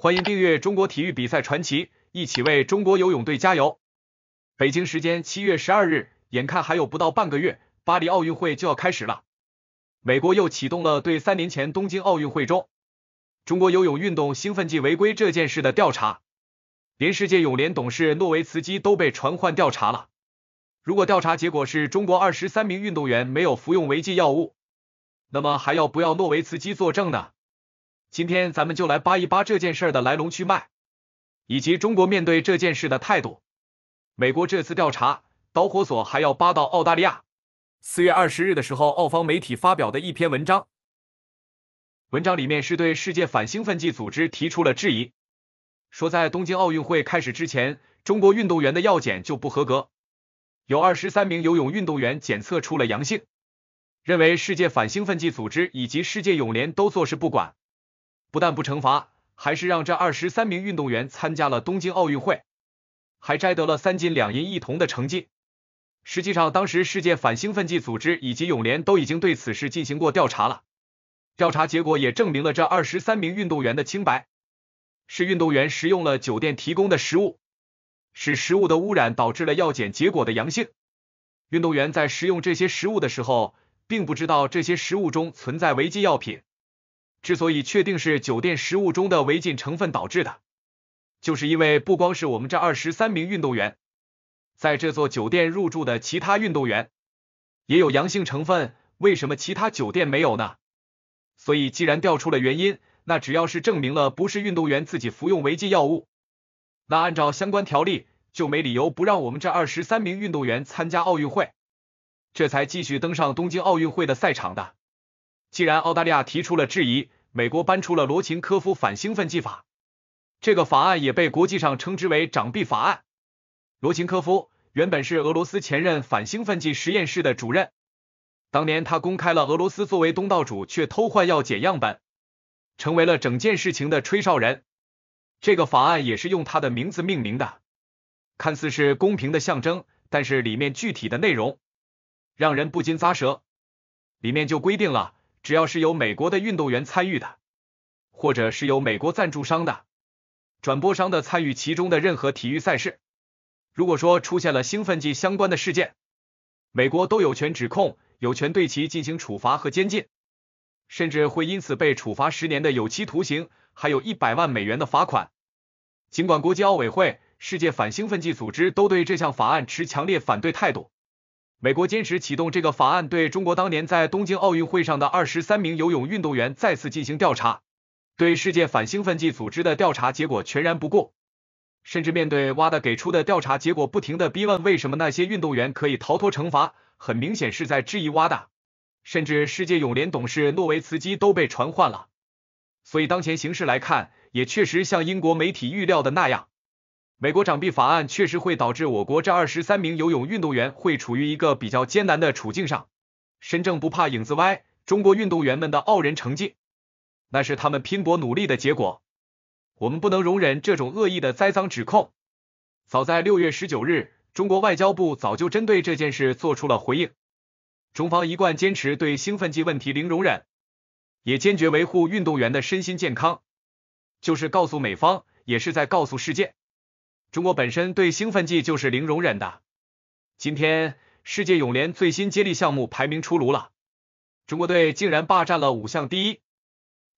欢迎订阅《中国体育比赛传奇》，一起为中国游泳队加油！北京时间七月十二日，眼看还有不到半个月，巴黎奥运会就要开始了。美国又启动了对三年前东京奥运会中中国游泳运动兴奋剂违规这件事的调查，连世界泳联董事诺维茨基都被传唤调查了。如果调查结果是中国二十三名运动员没有服用违禁药物，那么还要不要诺维茨基作证呢？今天咱们就来扒一扒这件事的来龙去脉，以及中国面对这件事的态度。美国这次调查导火索还要扒到澳大利亚。四月二十日的时候，澳方媒体发表的一篇文章，文章里面是对世界反兴奋剂组织提出了质疑，说在东京奥运会开始之前，中国运动员的药检就不合格，有二十三名游泳运动员检测出了阳性，认为世界反兴奋剂组织以及世界泳联都坐视不管。不但不惩罚，还是让这二十三名运动员参加了东京奥运会，还摘得了三金两银一铜的成绩。实际上，当时世界反兴奋剂组织以及泳联都已经对此事进行过调查了，调查结果也证明了这二十三名运动员的清白，是运动员食用了酒店提供的食物，使食物的污染导致了药检结果的阳性。运动员在食用这些食物的时候，并不知道这些食物中存在违禁药品。之所以确定是酒店食物中的违禁成分导致的，就是因为不光是我们这二十三名运动员，在这座酒店入住的其他运动员也有阳性成分。为什么其他酒店没有呢？所以，既然调出了原因，那只要是证明了不是运动员自己服用违禁药物，那按照相关条例就没理由不让我们这二十三名运动员参加奥运会，这才继续登上东京奥运会的赛场的。既然澳大利亚提出了质疑，美国搬出了罗琴科夫反兴奋剂法，这个法案也被国际上称之为“长臂法案”。罗琴科夫原本是俄罗斯前任反兴奋剂实验室的主任，当年他公开了俄罗斯作为东道主却偷换药检样本，成为了整件事情的吹哨人。这个法案也是用他的名字命名的，看似是公平的象征，但是里面具体的内容让人不禁咂舌。里面就规定了。只要是由美国的运动员参与的，或者是由美国赞助商的、转播商的参与其中的任何体育赛事，如果说出现了兴奋剂相关的事件，美国都有权指控，有权对其进行处罚和监禁，甚至会因此被处罚十年的有期徒刑，还有一百万美元的罚款。尽管国际奥委会、世界反兴奋剂组织都对这项法案持强烈反对态度。美国坚持启动这个法案，对中国当年在东京奥运会上的二十三名游泳运动员再次进行调查，对世界反兴奋剂组织的调查结果全然不顾，甚至面对挖的给出的调查结果，不停的逼问为什么那些运动员可以逃脱惩罚，很明显是在质疑挖的，甚至世界泳联董事诺维茨基都被传唤了，所以当前形势来看，也确实像英国媒体预料的那样。美国涨币法案确实会导致我国这二十三名游泳运动员会处于一个比较艰难的处境上。身正不怕影子歪，中国运动员们的傲人成绩，那是他们拼搏努力的结果。我们不能容忍这种恶意的栽赃指控。早在六月十九日，中国外交部早就针对这件事做出了回应。中方一贯坚持对兴奋剂问题零容忍，也坚决维护运动员的身心健康，就是告诉美方，也是在告诉世界。中国本身对兴奋剂就是零容忍的。今天世界泳联最新接力项目排名出炉了，中国队竟然霸占了五项第一，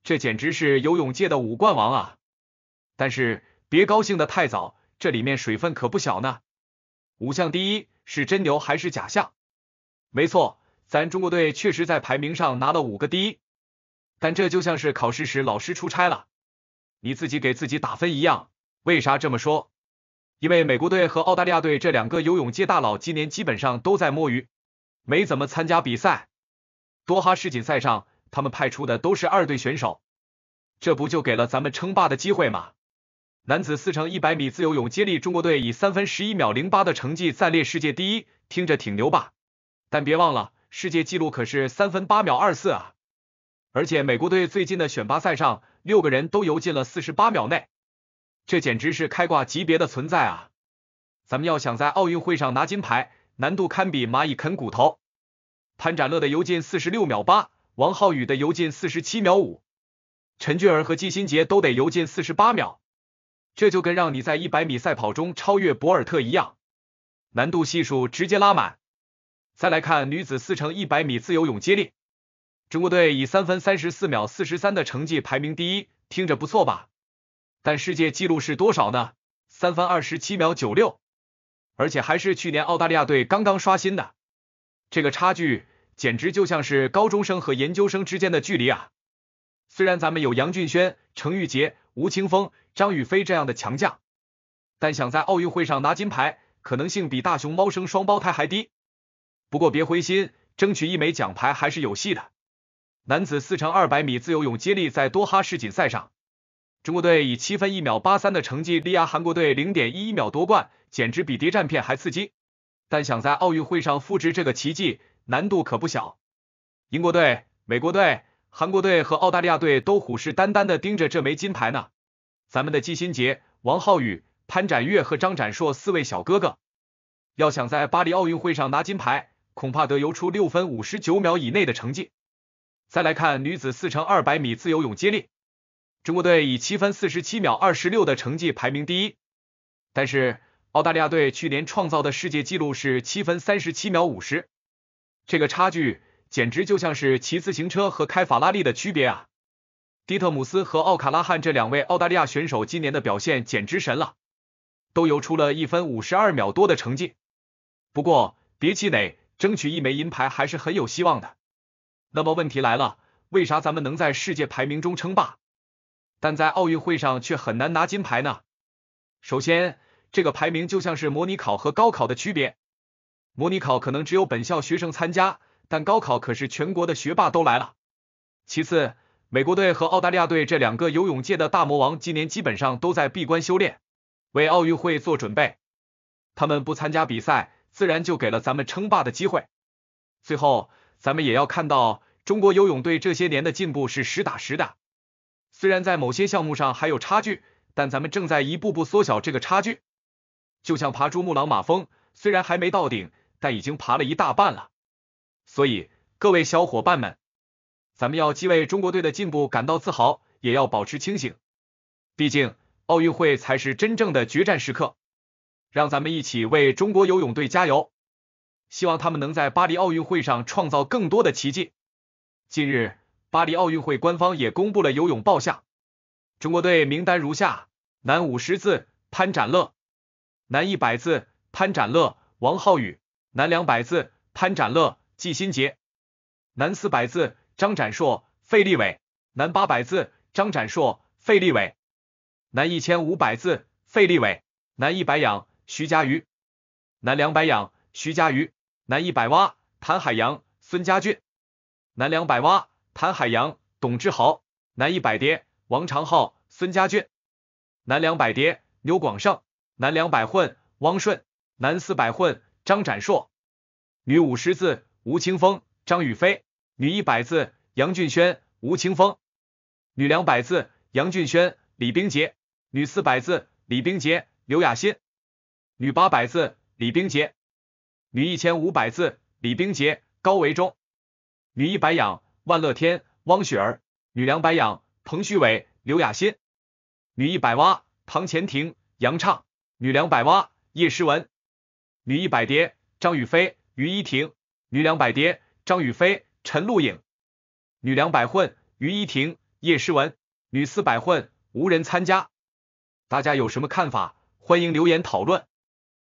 这简直是游泳界的五冠王啊！但是别高兴的太早，这里面水分可不小呢。五项第一是真牛还是假象？没错，咱中国队确实在排名上拿了五个第一，但这就像是考试时老师出差了，你自己给自己打分一样。为啥这么说？因为美国队和澳大利亚队这两个游泳界大佬今年基本上都在摸鱼，没怎么参加比赛。多哈世锦赛上，他们派出的都是二队选手，这不就给了咱们称霸的机会吗？男子四乘一百米自由泳接力，中国队以三分十一秒零八的成绩暂列世界第一，听着挺牛吧？但别忘了，世界纪录可是三分八秒二四啊！而且美国队最近的选拔赛上，六个人都游进了四十八秒内。这简直是开挂级别的存在啊！咱们要想在奥运会上拿金牌，难度堪比蚂蚁啃骨头。潘展乐的游进四十六秒八，王浩宇的游进四十七秒五，陈俊儿和季新杰都得游进四十八秒，这就跟让你在一百米赛跑中超越博尔特一样，难度系数直接拉满。再来看女子四乘一百米自由泳接力，中国队以三分三十四秒四十三的成绩排名第一，听着不错吧？但世界纪录是多少呢？三分二十七秒九六，而且还是去年澳大利亚队刚刚刷新的。这个差距简直就像是高中生和研究生之间的距离啊！虽然咱们有杨俊轩、程玉洁、吴青峰、张雨霏这样的强将，但想在奥运会上拿金牌，可能性比大熊猫生双胞胎还低。不过别灰心，争取一枚奖牌还是有戏的。男子四乘二百米自由泳接力在多哈世锦赛上。中国队以七分一秒八三的成绩力压韩国队零点一一秒夺冠，简直比谍战片还刺激。但想在奥运会上复制这个奇迹，难度可不小。英国队、美国队、韩国队和澳大利亚队都虎视眈眈的盯着这枚金牌呢。咱们的季新杰、王浩宇、潘展岳和张展硕四位小哥哥，要想在巴黎奥运会上拿金牌，恐怕得游出六分五十九秒以内的成绩。再来看女子四乘二百米自由泳接力。中国队以七分四十七秒二十六的成绩排名第一，但是澳大利亚队去年创造的世界纪录是七分三十七秒五十，这个差距简直就像是骑自行车和开法拉利的区别啊！迪特姆斯和奥卡拉汉这两位澳大利亚选手今年的表现简直神了，都游出了一分五十二秒多的成绩。不过别气馁，争取一枚银牌还是很有希望的。那么问题来了，为啥咱们能在世界排名中称霸？但在奥运会上却很难拿金牌呢。首先，这个排名就像是模拟考和高考的区别。模拟考可能只有本校学生参加，但高考可是全国的学霸都来了。其次，美国队和澳大利亚队这两个游泳界的大魔王，今年基本上都在闭关修炼，为奥运会做准备。他们不参加比赛，自然就给了咱们称霸的机会。最后，咱们也要看到中国游泳队这些年的进步是实打实的。虽然在某些项目上还有差距，但咱们正在一步步缩小这个差距。就像爬珠穆朗玛峰，虽然还没到顶，但已经爬了一大半了。所以，各位小伙伴们，咱们要既为中国队的进步感到自豪，也要保持清醒。毕竟，奥运会才是真正的决战时刻。让咱们一起为中国游泳队加油！希望他们能在巴黎奥运会上创造更多的奇迹。近日。巴黎奥运会官方也公布了游泳报项，中国队名单如下：男五十字潘展乐，男一百字潘展乐、王浩宇，男两百字潘展乐、季新杰，男四百字张展硕、费立伟，男八百字张展硕、费立伟，男一千五百字费立伟，男一百仰徐嘉余，男两百仰徐嘉余，男一百蛙谭海洋、孙佳俊，男两百蛙。谭海洋、董志豪，男一百蝶，王长浩、孙家俊，男两百蝶，刘广胜、男两百混；汪顺、男四百混；张展硕，女五十字；吴青峰、张雨霏，女一百字；杨俊轩、吴青峰，女两百字；杨俊轩、李冰洁，女四百字；李冰洁、刘雅欣，女八百字；李冰洁，女一千五百字；李冰洁、高维忠，女一百仰。万乐天、汪雪儿、女梁白养、彭旭伟、刘雅欣、女一百蛙、唐钱婷、杨畅、女两百蛙、叶诗文、女一百蝶、张雨霏、于依婷、女两百蝶、张雨霏、陈露颖、女两百混、于依婷、叶诗文、女四百混无人参加，大家有什么看法？欢迎留言讨论。